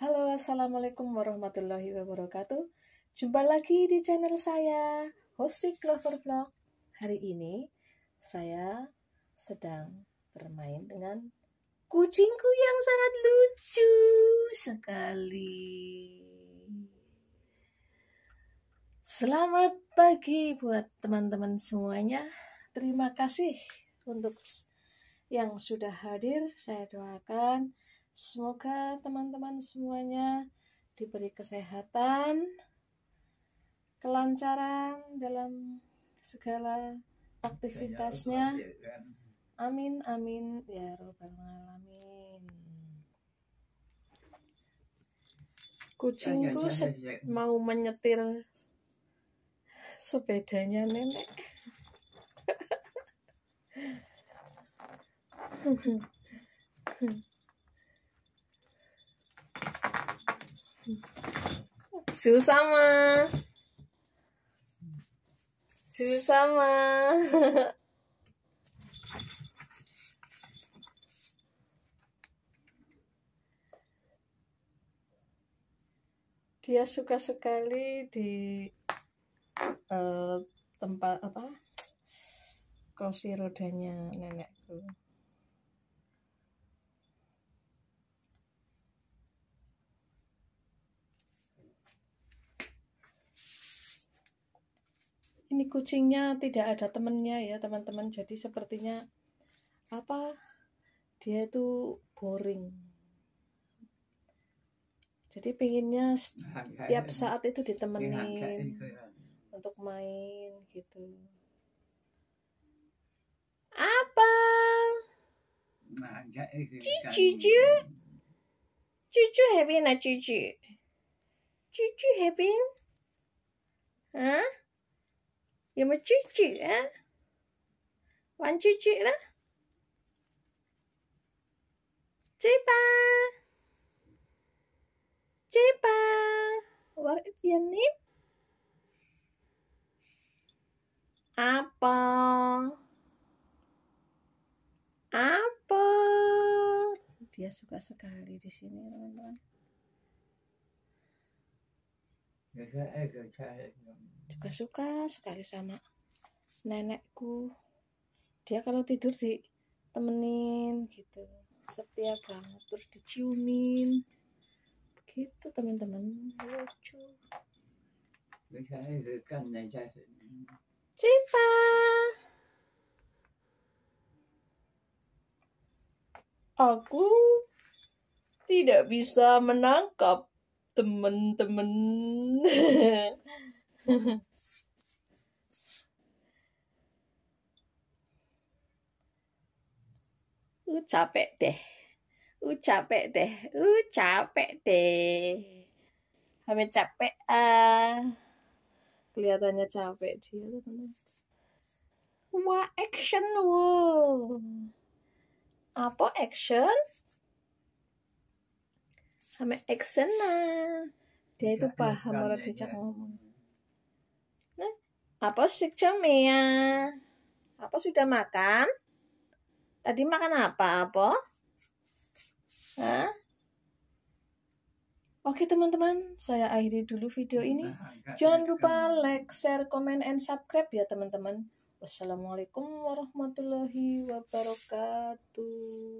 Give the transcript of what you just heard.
Halo, Assalamualaikum warahmatullahi wabarakatuh. Jumpa lagi di channel saya, Hosik Clover Vlog. Hari ini, saya sedang bermain dengan kucingku yang sangat lucu sekali. Selamat pagi buat teman-teman semuanya. Terima kasih untuk yang sudah hadir. Saya doakan Semoga teman-teman semuanya diberi kesehatan, kelancaran dalam segala aktivitasnya. Amin, amin, ya robbal alamin. Kucingku mau menyetir sepedanya nenek. Hmm. susah mah Dia suka sekali di uh, tempat apa? Kursi rodanya nenekku. ini kucingnya tidak ada temennya ya teman-teman jadi sepertinya apa dia itu boring jadi pinginnya setiap saat itu ditemenin gitu. untuk main gitu apa nah, eh, cucu gitu. cucu happy na cucu cucu happy Hah? dia mencicik eh ya. wan cicik lah cipa cipa what is your name apple apple dia suka sekali di sini teman-teman juga suka sekali sama nenekku dia kalau tidur di temenin gitu setia banget terus diciumin begitu teman-teman lucu Cipa aku tidak bisa menangkap temen-temen uh capek deh uh capek deh uh capek deh kami capek ah kelihatannya capek dia teman wah action wow apa action sampai action nah dia itu paham kalau dia ngomong nah apa sih ya apa sudah makan tadi makan apa apa Hah? Oke teman-teman, saya akhiri dulu video ini. Jangan lupa like, share, comment, and subscribe ya teman-teman. Wassalamualaikum warahmatullahi wabarakatuh.